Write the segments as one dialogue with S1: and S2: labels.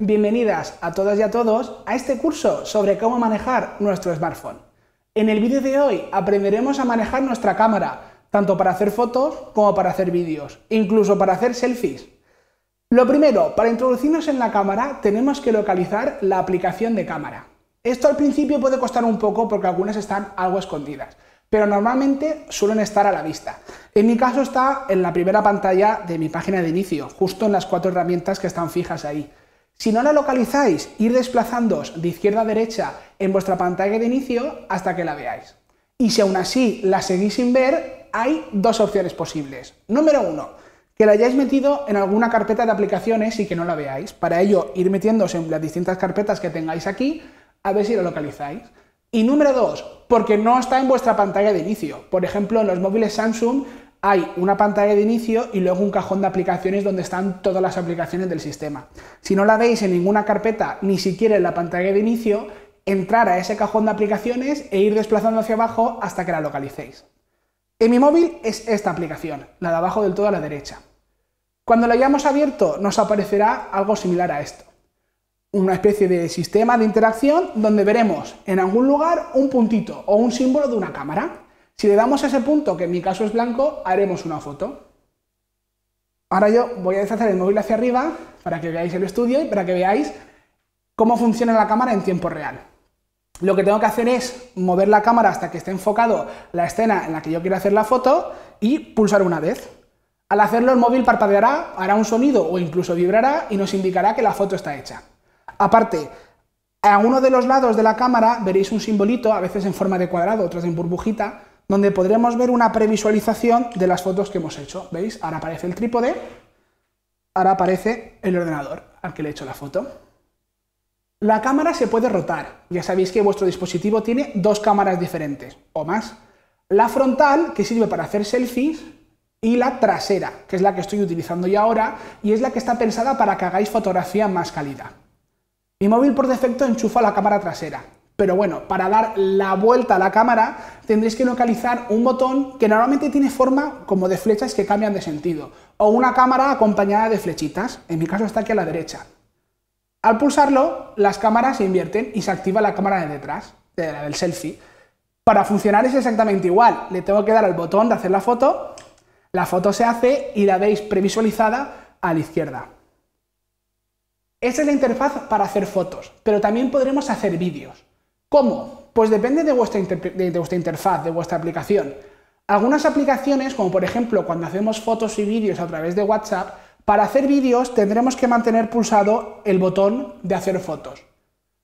S1: Bienvenidas a todas y a todos a este curso sobre cómo manejar nuestro smartphone. En el vídeo de hoy aprenderemos a manejar nuestra cámara, tanto para hacer fotos como para hacer vídeos, incluso para hacer selfies. Lo primero, para introducirnos en la cámara tenemos que localizar la aplicación de cámara. Esto al principio puede costar un poco porque algunas están algo escondidas, pero normalmente suelen estar a la vista. En mi caso está en la primera pantalla de mi página de inicio, justo en las cuatro herramientas que están fijas ahí. Si no la localizáis, ir desplazándos de izquierda a derecha en vuestra pantalla de inicio hasta que la veáis. Y si aún así la seguís sin ver, hay dos opciones posibles. Número uno, que la hayáis metido en alguna carpeta de aplicaciones y que no la veáis. Para ello, ir metiéndose en las distintas carpetas que tengáis aquí a ver si la localizáis. Y número dos, porque no está en vuestra pantalla de inicio. Por ejemplo, en los móviles Samsung hay una pantalla de inicio y luego un cajón de aplicaciones donde están todas las aplicaciones del sistema. Si no la veis en ninguna carpeta, ni siquiera en la pantalla de inicio, entrar a ese cajón de aplicaciones e ir desplazando hacia abajo hasta que la localicéis. En mi móvil es esta aplicación, la de abajo del todo a la derecha. Cuando la hayamos abierto nos aparecerá algo similar a esto. Una especie de sistema de interacción donde veremos en algún lugar un puntito o un símbolo de una cámara. Si le damos a ese punto, que en mi caso es blanco, haremos una foto. Ahora yo voy a deshacer el móvil hacia arriba para que veáis el estudio y para que veáis cómo funciona la cámara en tiempo real. Lo que tengo que hacer es mover la cámara hasta que esté enfocado la escena en la que yo quiero hacer la foto y pulsar una vez. Al hacerlo el móvil parpadeará, hará un sonido o incluso vibrará y nos indicará que la foto está hecha. Aparte, a uno de los lados de la cámara veréis un simbolito, a veces en forma de cuadrado, otras en burbujita, donde podremos ver una previsualización de las fotos que hemos hecho. ¿Veis? Ahora aparece el trípode, ahora aparece el ordenador al que le he hecho la foto. La cámara se puede rotar. Ya sabéis que vuestro dispositivo tiene dos cámaras diferentes o más. La frontal, que sirve para hacer selfies, y la trasera, que es la que estoy utilizando yo ahora y es la que está pensada para que hagáis fotografía más calidad. Mi móvil por defecto enchufa la cámara trasera. Pero bueno, para dar la vuelta a la cámara tendréis que localizar un botón que normalmente tiene forma como de flechas que cambian de sentido, o una cámara acompañada de flechitas, en mi caso está aquí a la derecha. Al pulsarlo, las cámaras se invierten y se activa la cámara de detrás, de la del selfie. Para funcionar es exactamente igual, le tengo que dar al botón de hacer la foto, la foto se hace y la veis previsualizada a la izquierda. Esa es la interfaz para hacer fotos, pero también podremos hacer vídeos. ¿Cómo? Pues depende de vuestra, interfaz, de vuestra aplicación. Algunas aplicaciones, como por ejemplo cuando hacemos fotos y vídeos a través de WhatsApp, para hacer vídeos tendremos que mantener pulsado el botón de hacer fotos.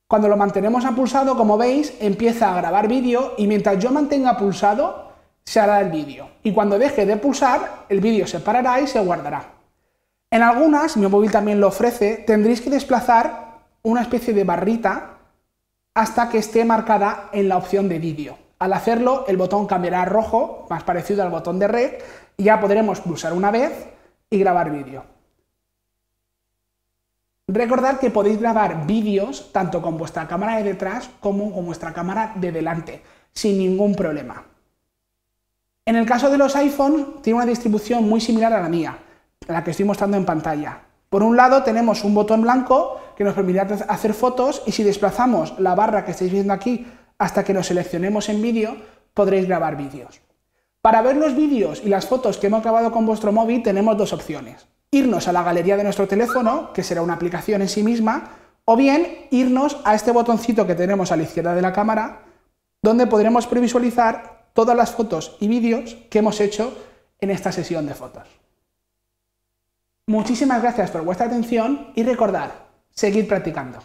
S1: Cuando lo mantenemos a pulsado, como veis, empieza a grabar vídeo y mientras yo mantenga pulsado, se hará el vídeo. Y cuando deje de pulsar, el vídeo se parará y se guardará. En algunas, mi móvil también lo ofrece, tendréis que desplazar una especie de barrita hasta que esté marcada en la opción de vídeo. Al hacerlo, el botón cambiará a rojo, más parecido al botón de red, y ya podremos pulsar una vez y grabar vídeo. Recordad que podéis grabar vídeos tanto con vuestra cámara de detrás como con vuestra cámara de delante, sin ningún problema. En el caso de los iPhone, tiene una distribución muy similar a la mía, la que estoy mostrando en pantalla. Por un lado tenemos un botón blanco que nos permitirá hacer fotos y si desplazamos la barra que estáis viendo aquí hasta que nos seleccionemos en vídeo, podréis grabar vídeos. Para ver los vídeos y las fotos que hemos grabado con vuestro móvil tenemos dos opciones. Irnos a la galería de nuestro teléfono, que será una aplicación en sí misma, o bien irnos a este botoncito que tenemos a la izquierda de la cámara, donde podremos previsualizar todas las fotos y vídeos que hemos hecho en esta sesión de fotos. Muchísimas gracias por vuestra atención y recordad, seguir practicando.